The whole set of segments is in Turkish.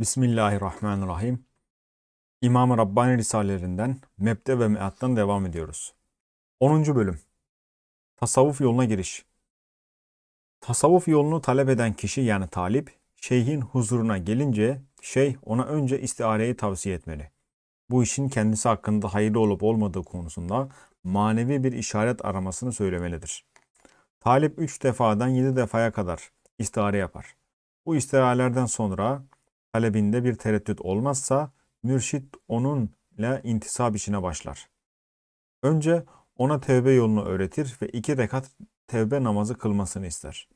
Bismillahirrahmanirrahim. İmam-ı Rabbani Risalelerinden Mebde ve Meat'tan devam ediyoruz. 10. Bölüm Tasavvuf yoluna giriş Tasavvuf yolunu talep eden kişi yani talip, şeyhin huzuruna gelince şeyh ona önce istiareyi tavsiye etmeli. Bu işin kendisi hakkında hayırlı olup olmadığı konusunda manevi bir işaret aramasını söylemelidir. Talip 3 defadan 7 defaya kadar istiare yapar. Bu istiharelerden sonra talebinde bir tereddüt olmazsa mürşit onunla intisab işine başlar. Önce ona tevbe yolunu öğretir ve iki rekat tevbe namazı kılmasını ister.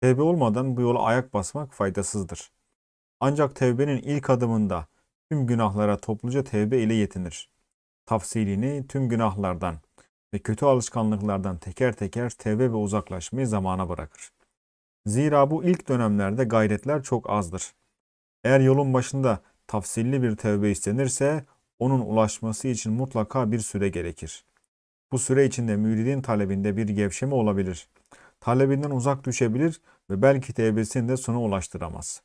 Tevbe olmadan bu yola ayak basmak faydasızdır. Ancak tevbenin ilk adımında tüm günahlara topluca tevbe ile yetinir. Tafsilini tüm günahlardan ve kötü alışkanlıklardan teker teker tevbe ve uzaklaşmayı zamana bırakır. Zira bu ilk dönemlerde gayretler çok azdır. Eğer yolun başında tafsilli bir tevbe istenirse onun ulaşması için mutlaka bir süre gerekir. Bu süre içinde müridin talebinde bir gevşeme olabilir. Talebinden uzak düşebilir ve belki tevbesini de sona ulaştıramaz.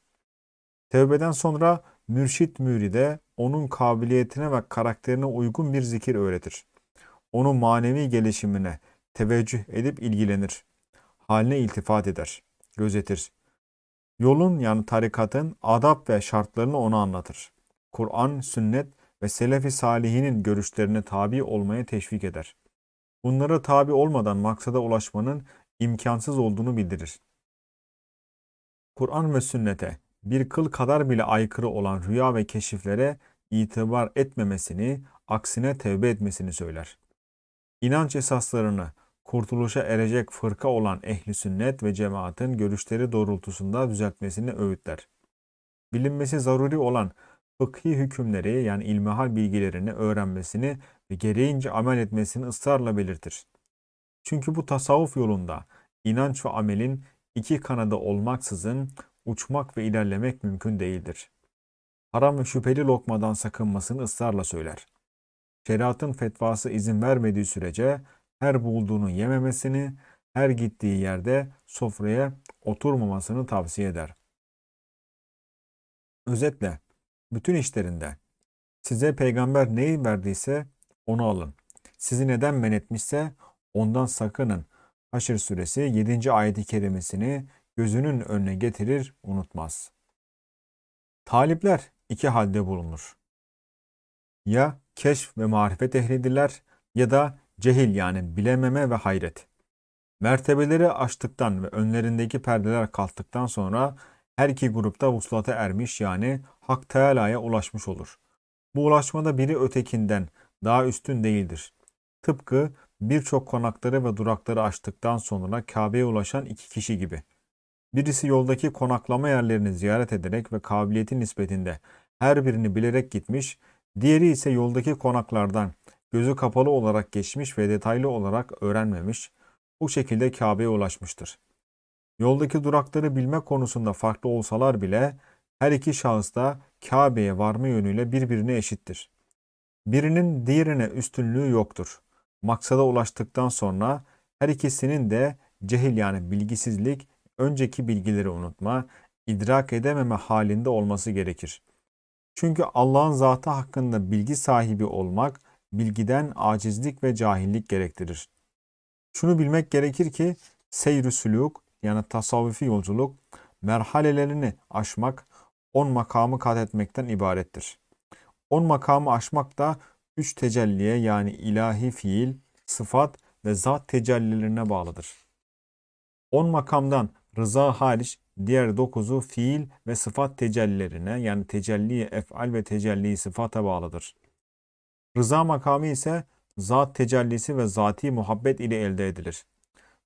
Tevbeden sonra mürşit müride onun kabiliyetine ve karakterine uygun bir zikir öğretir. Onu manevi gelişimine teveccüh edip ilgilenir. Haline iltifat eder, gözetir. Yolun yani tarikatın adab ve şartlarını ona anlatır. Kur'an, sünnet ve selefi salihinin görüşlerine tabi olmaya teşvik eder. Bunlara tabi olmadan maksada ulaşmanın imkansız olduğunu bildirir. Kur'an ve sünnete bir kıl kadar bile aykırı olan rüya ve keşiflere itibar etmemesini, aksine tevbe etmesini söyler. İnanç esaslarını kurtuluşa erecek fırka olan ehli sünnet ve cemaatin görüşleri doğrultusunda düzeltmesini öğütler. Bilinmesi zaruri olan fıkhi hükümleri yani ilmihal bilgilerini öğrenmesini ve gereğince amel etmesini ısrarla belirtir. Çünkü bu tasavvuf yolunda inanç ve amelin iki kanada olmaksızın uçmak ve ilerlemek mümkün değildir. Haram ve şüpheli lokmadan sakınmasını ısrarla söyler. Şeriatın fetvası izin vermediği sürece her bulduğunu yememesini, her gittiği yerde sofraya oturmamasını tavsiye eder. Özetle bütün işlerinde size peygamber neyi verdiyse onu alın. Sizi neden men etmişse ondan sakının. Haşr suresi 7. ayeti kerimesini gözünün önüne getirir unutmaz. Talipler iki halde bulunur. Ya keşf ve marifet ehlidirler ya da Cehil yani bilememe ve hayret. Mertebeleri açtıktan ve önlerindeki perdeler kalktıktan sonra her iki grupta vuslata ermiş yani Hak Teala'ya ulaşmış olur. Bu ulaşmada biri ötekinden daha üstün değildir. Tıpkı birçok konakları ve durakları açtıktan sonra Kabe'ye ulaşan iki kişi gibi. Birisi yoldaki konaklama yerlerini ziyaret ederek ve kabiliyeti nispetinde her birini bilerek gitmiş, diğeri ise yoldaki konaklardan gözü kapalı olarak geçmiş ve detaylı olarak öğrenmemiş, bu şekilde Kabe'ye ulaşmıştır. Yoldaki durakları bilme konusunda farklı olsalar bile her iki şahıs da Kabe'ye varma yönüyle birbirine eşittir. Birinin diğerine üstünlüğü yoktur. Maksada ulaştıktan sonra her ikisinin de cehil yani bilgisizlik, önceki bilgileri unutma, idrak edememe halinde olması gerekir. Çünkü Allah'ın zatı hakkında bilgi sahibi olmak bilgiden acizlik ve cahillik gerektirir. Şunu bilmek gerekir ki seyr-i süluk yani tasavvufi yolculuk merhalelerini aşmak, on makamı kat etmekten ibarettir. On makamı aşmak da üç tecelliye yani ilahi fiil, sıfat ve zat tecellilerine bağlıdır. On makamdan rıza hariç diğer dokuzu fiil ve sıfat tecellilerine yani tecelli efal ve tecelli sıfata bağlıdır. Rıza makamı ise zat tecellisi ve zati muhabbet ile elde edilir.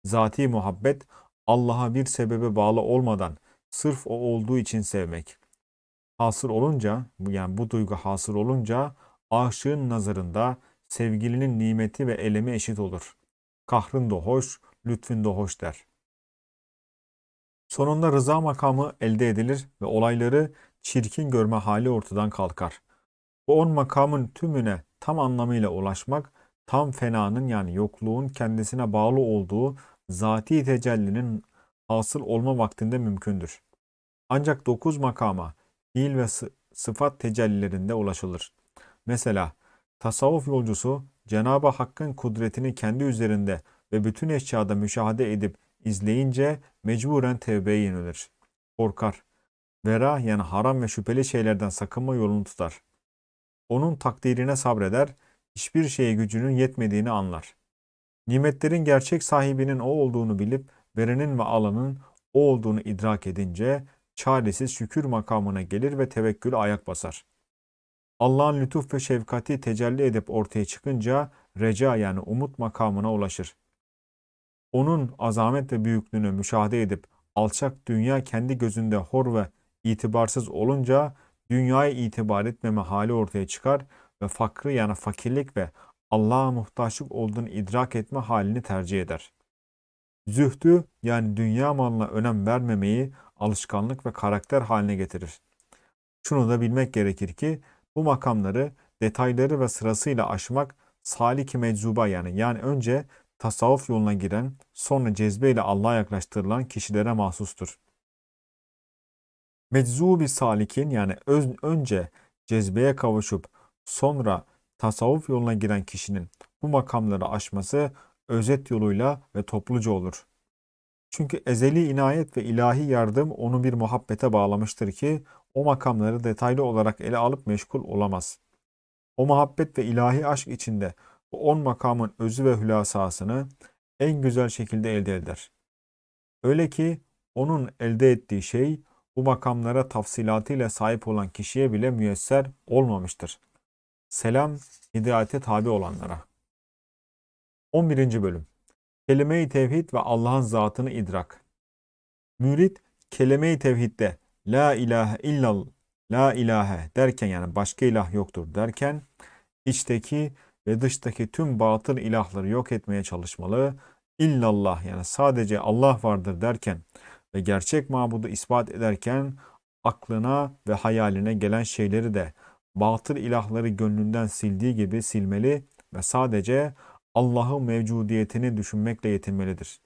Zati muhabbet Allah'a bir sebebe bağlı olmadan sırf o olduğu için sevmek. Hasır olunca yani bu duygu hasır olunca aşığın nazarında sevgilinin nimeti ve elemi eşit olur. Kahrın da hoş, lütfün de hoş der. Sonunda rıza makamı elde edilir ve olayları çirkin görme hali ortadan kalkar. Bu on makamın tümüne tam anlamıyla ulaşmak, tam fenanın yani yokluğun kendisine bağlı olduğu zati tecellinin hasıl olma vaktinde mümkündür. Ancak dokuz makama, fiil ve sıfat tecellilerinde ulaşılır. Mesela tasavvuf yolcusu Cenab-ı Hakk'ın kudretini kendi üzerinde ve bütün eşyada müşahede edip izleyince mecburen tevbeye yenilir. Korkar. Vera yani haram ve şüpheli şeylerden sakınma yolunu tutar onun takdirine sabreder, hiçbir şeye gücünün yetmediğini anlar. Nimetlerin gerçek sahibinin o olduğunu bilip, verenin ve alanın o olduğunu idrak edince, çaresiz şükür makamına gelir ve tevekkül ayak basar. Allah'ın lütuf ve şefkati tecelli edip ortaya çıkınca, reca yani umut makamına ulaşır. Onun azamet ve büyüklüğünü müşahede edip, alçak dünya kendi gözünde hor ve itibarsız olunca, dünyaya itibar etmeme hali ortaya çıkar ve fakrı yani fakirlik ve Allah'a muhtaçlık olduğunu idrak etme halini tercih eder. Zühdü yani dünya malına önem vermemeyi alışkanlık ve karakter haline getirir. Şunu da bilmek gerekir ki bu makamları detayları ve sırasıyla aşmak salik meczuba yani yani önce tasavvuf yoluna giren sonra cezbeyle Allah'a yaklaştırılan kişilere mahsustur. Meczubi salikin yani öz, önce cezbeye kavuşup sonra tasavvuf yoluna giren kişinin bu makamları aşması özet yoluyla ve topluca olur. Çünkü ezeli inayet ve ilahi yardım onu bir muhabbete bağlamıştır ki o makamları detaylı olarak ele alıp meşgul olamaz. O muhabbet ve ilahi aşk içinde bu on makamın özü ve hülasasını en güzel şekilde elde eder. Öyle ki onun elde ettiği şey bu makamlara tafsilatıyla sahip olan kişiye bile müyesser olmamıştır. Selam hidayete tabi olanlara. 11. Bölüm Kelime-i Tevhid ve Allah'ın zatını idrak. Mürit kelime-i tevhidde la ilahe illallah la ilahe derken yani başka ilah yoktur derken içteki ve dıştaki tüm batıl ilahları yok etmeye çalışmalı. İllallah yani sadece Allah vardır derken ve gerçek mabudu ispat ederken aklına ve hayaline gelen şeyleri de batıl ilahları gönlünden sildiği gibi silmeli ve sadece Allah'ın mevcudiyetini düşünmekle yetinmelidir.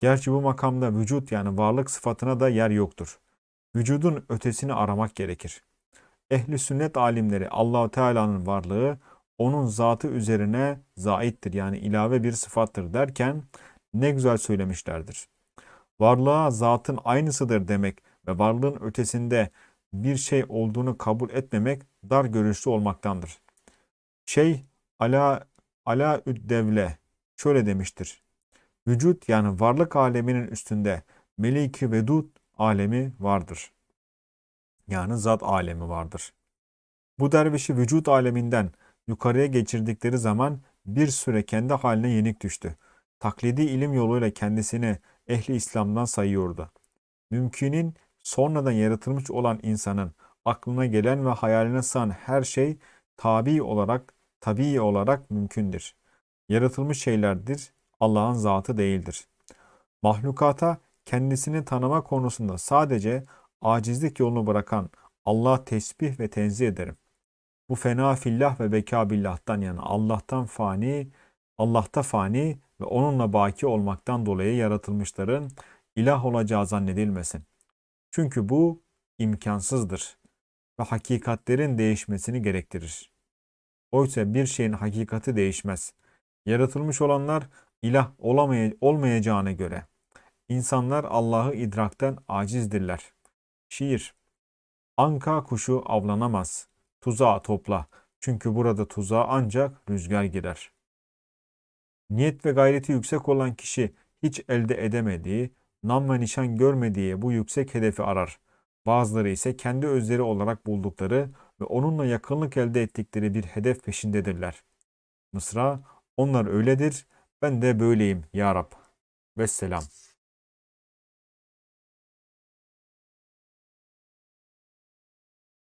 Gerçi bu makamda vücut yani varlık sıfatına da yer yoktur. Vücudun ötesini aramak gerekir. Ehli sünnet alimleri Allahu Teala'nın varlığı onun zatı üzerine zaittir yani ilave bir sıfattır derken ne güzel söylemişlerdir varlığa zatın aynısıdır demek ve varlığın ötesinde bir şey olduğunu kabul etmemek dar görüşlü olmaktandır. Şey ala ala devle şöyle demiştir. Vücut yani varlık aleminin üstünde meliki vedud alemi vardır. Yani zat alemi vardır. Bu dervişi vücut aleminden yukarıya geçirdikleri zaman bir süre kendi haline yenik düştü. Taklidi ilim yoluyla kendisini ehli İslam'dan sayıyordu. Mümkünin sonradan yaratılmış olan insanın aklına gelen ve hayaline sığan her şey tabi olarak, tabii olarak mümkündür. Yaratılmış şeylerdir, Allah'ın zatı değildir. Mahlukata kendisini tanıma konusunda sadece acizlik yolunu bırakan Allah tesbih ve tenzih ederim. Bu fena fillah ve bekabillah'tan yani Allah'tan fani Allah'ta fani ve onunla baki olmaktan dolayı yaratılmışların ilah olacağı zannedilmesin. Çünkü bu imkansızdır ve hakikatlerin değişmesini gerektirir. Oysa bir şeyin hakikati değişmez. Yaratılmış olanlar ilah olamay olmayacağına göre insanlar Allah'ı idrakten acizdirler. Şiir Anka kuşu avlanamaz. Tuzağı topla. Çünkü burada tuzağa ancak rüzgar girer. Niyet ve gayreti yüksek olan kişi hiç elde edemediği, nam ve nişan görmediği bu yüksek hedefi arar. Bazıları ise kendi özleri olarak buldukları ve onunla yakınlık elde ettikleri bir hedef peşindedirler. Mısra, onlar öyledir, ben de böyleyim ya Rab. Vesselam.